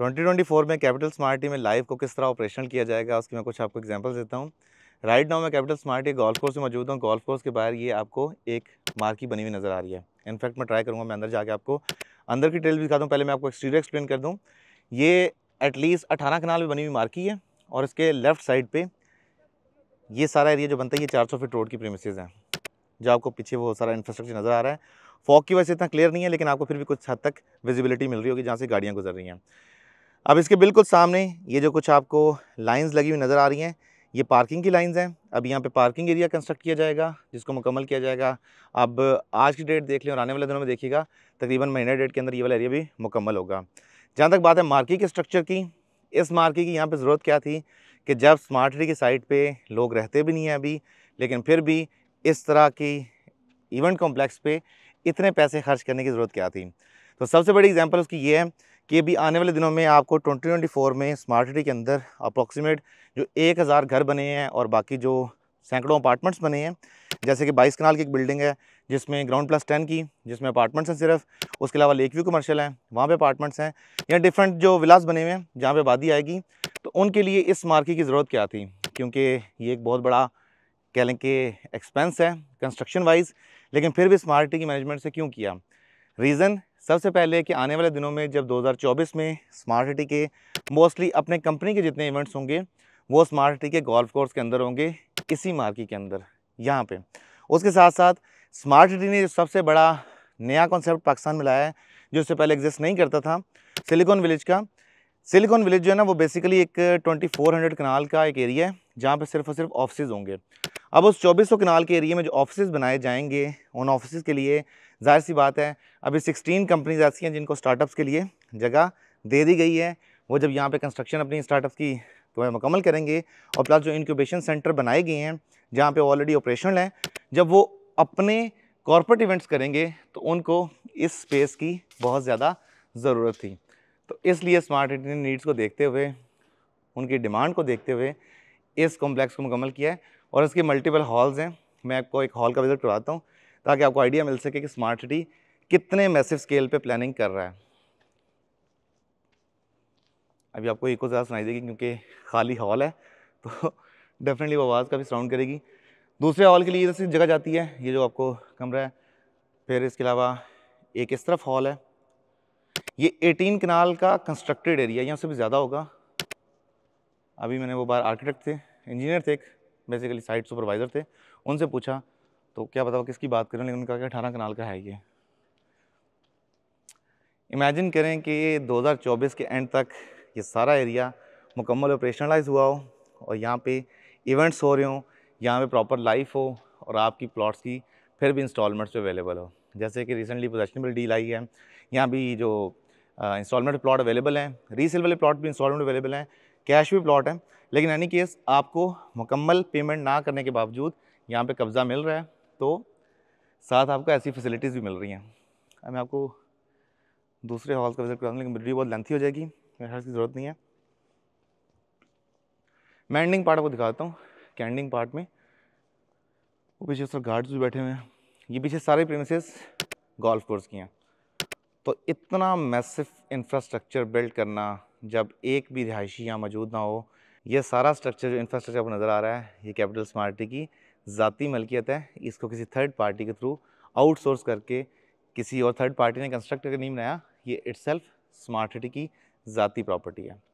2024 में capital smarty में live को किस तरह ऑपरेशनल किया जाएगा उसकी मैं कुछ आपको एग्जांपल्स देता हूँ राइट नाउ मैं कैपिटल स्मार्टी गोल्फ कोर्स में मौजूद हूँ गोल्फ कोर्स के बाहर ये आपको एक मार्की बनी हुई नज़र आ रही है इनफैक्ट मैं ट्राई करूँगा मैं अंदर जाकर आपको अंदर की डिटेल भी दिखाता हूँ पहले मैं आपको एक्सटीरियर एक्सप्लेन कर दूँ ये एटलीस्ट अठारह कनाल में बनी हुई मार्की है और इसके लेफ्ट साइड पर ये सारा एरिया जो बनता है ये चार फीट रोड की प्रेमिस हैं जो आपको पीछे बहुत सारा इंफ्रास्ट्रक्चर नज़र आ रहा है फॉक की वजह से इतना क्लियर नहीं है लेकिन आपको फिर भी कुछ हद तक विजिबिलिटी मिल रही होगी जहाँ से गाड़ियाँ गुजर रही हैं अब इसके बिल्कुल सामने ये जो कुछ आपको लाइंस लगी हुई नज़र आ रही हैं ये पार्किंग की लाइंस हैं अब यहाँ पे पार्किंग एरिया कंस्ट्रक्ट किया जाएगा जिसको मुकम्मल किया जाएगा अब आज की डेट देख लें और आने वाले दिनों में देखिएगा तकरीबन महीने डेट के अंदर ये वाला एरिया भी मुकम्मल होगा जहाँ तक बात है मार्की के स्ट्रक्चर की इस मार्की की यहाँ पर ज़रूरत क्या थी कि जब स्मार्ट सिटी की साइड पर लोग रहते भी नहीं हैं अभी लेकिन फिर भी इस तरह की इवेंट कॉम्प्लेक्स पर इतने पैसे खर्च करने की ज़रूरत क्या थी तो सबसे बड़ी एग्जाम्पल उसकी ये है कि अभी आने वाले दिनों में आपको 2024 में स्मार्ट सिटी के अंदर अप्रॉक्सीमेट जो 1000 घर बने हैं और बाकी जो सैकड़ों अपार्टमेंट्स बने हैं जैसे कि 22 कनाल की एक बिल्डिंग है जिसमें ग्राउंड प्लस टेन की जिसमें अपार्टमेंट्स हैं सिर्फ उसके अलावा लेक व्यू कमर्शल हैं वहाँ पर अपार्टमेंट्स हैं या डिफरेंट जो विलास बने हुए हैं जहाँ पर आबादी आएगी तो उनके लिए इस मार्केट की ज़रूरत क्या थी क्योंकि ये एक बहुत बड़ा कह लें कि एक्सपेंस है कंस्ट्रक्शन वाइज लेकिन फिर भी स्मार्ट सिटी की मैनेजमेंट से क्यों किया रीज़न सबसे पहले कि आने वाले दिनों में जब 2024 में स्मार्ट सिटी के मोस्टली अपने कंपनी के जितने इवेंट्स होंगे वो स्मार्ट सिटी के गोल्फ कोर्स के अंदर होंगे इसी मार्की के अंदर यहाँ पे उसके साथ साथ स्मार्ट सिटी ने जो सबसे बड़ा नया कॉन्सेप्ट पाकिस्तान में लाया है जो उससे पहले एग्जिस्ट नहीं करता था सिलिकॉन विलेज का सिलिकॉन विलेज जो है ना वो बेसिकली एक 2400 कनाल का एक एरिया है जहाँ पर सिर्फ और सिर्फ ऑफिस होंगे अब उस चौबीस सौ किनाल के एरिए में जो ऑफिस बनाए जाएंगे उन ऑफिस के लिए जाहिर सी बात है अभी सिक्सटीन कंपनीज ऐसी हैं जिनको स्टार्टअप्स के लिए जगह दे दी गई है वो जब यहाँ पे कंस्ट्रक्शन अपनी स्टार्टअप्स की तो मुकम्मल करेंगे और प्लस जो इनक्यूबेशन सेंटर बनाए गए हैं जहाँ पर ऑलरेडी ऑपरेशन हैं जब वो अपने कॉरपोरेट इवेंट्स करेंगे तो उनको इस स्पेस की बहुत ज़्यादा ज़रूरत थी तो इसलिए स्मार्ट सिटी नीड्स को देखते हुए उनकी डिमांड को देखते हुए इस कॉम्प्लेक्स को मुकम्मल किया है और इसके मल्टीपल हॉल्स हैं मैं आपको एक हॉल का विज़िट करवाता हूँ ताकि आपको आइडिया मिल सके कि स्मार्ट सिटी कितने मैसिव स्केल पे प्लानिंग कर रहा है अभी आपको एक ज़्यादा सुनाई देगी क्योंकि खाली हॉल है तो डेफिनेटली वो आवाज़ का भी साउंड करेगी दूसरे हॉल के लिए इधर से जगह जाती है ये जो आपको कमरा है फिर इसके अलावा एक इस तरफ हॉल है ये 18 कनाल का कंस्ट्रक्टेड एरिया या उससे भी ज़्यादा होगा अभी मैंने वो बार आर्किटेक्ट थे इंजीनियर थे एक बेसिकली साइट सुपरवाइज़र थे उनसे पूछा तो क्या बताओ किसकी बात करें लेकिन उनका कि अठारह कनाल का है ये इमेजिन करें कि ये 2024 के एंड तक ये सारा एरिया मुकम्मल ऑपरेशनलाइज हुआ हो और यहाँ पे इवेंट्स हो रहे हों यहाँ पे प्रॉपर लाइफ हो और आपकी प्लॉट्स की फिर भी इंस्टॉलमेंट्स पे अवेलेबल हो जैसे कि रिसेंटली पोजेशनेबल डील आई है यहाँ भी जो इंस्टॉलमेंट प्लॉट अवेलेबल हैं रीसेल वाले प्लॉट भी इंस्टॉलमेंट अवेलेबल हैं कैश भी प्लॉट है लेकिन एनी केस आपको मुकम्मल पेमेंट ना करने के बावजूद यहाँ पे कब्ज़ा मिल रहा है तो साथ आपको ऐसी फैसिलिटीज़ भी मिल रही हैं अब मैं आपको दूसरे हॉल का विजिट कराऊँगा लेकिन वीडियो बहुत लेंथी हो जाएगी मेरे ख्याल की ज़रूरत नहीं है मैं एंडिंग पार्ट आपको दिखाता हूँ कि एंडिंग पार्ट में वो पीछे सर गार्ड्स भी बैठे हुए हैं ये पीछे सारे प्रिंसेस गोल्फ कोर्स की हैं तो इतना मैसिव इंफ्रास्ट्रक्चर बिल्ड करना जब एक भी रिहायशी यहाँ मौजूद ना हो यह सारा स्ट्रक्चर जो इंफ्रास्ट्रक्चर आपको नज़र आ रहा है ये कैपिटल स्मार्टी की ज़ाती मलकियत है इसको किसी थर्ड पार्टी के थ्रू आउटसोर्स करके किसी और थर्ड पार्टी ने कंस्ट्रक्ट करके नहीं बनाया ये इट्सल्फ स्मार्ट सिटी की ज़ाती प्रॉपर्टी है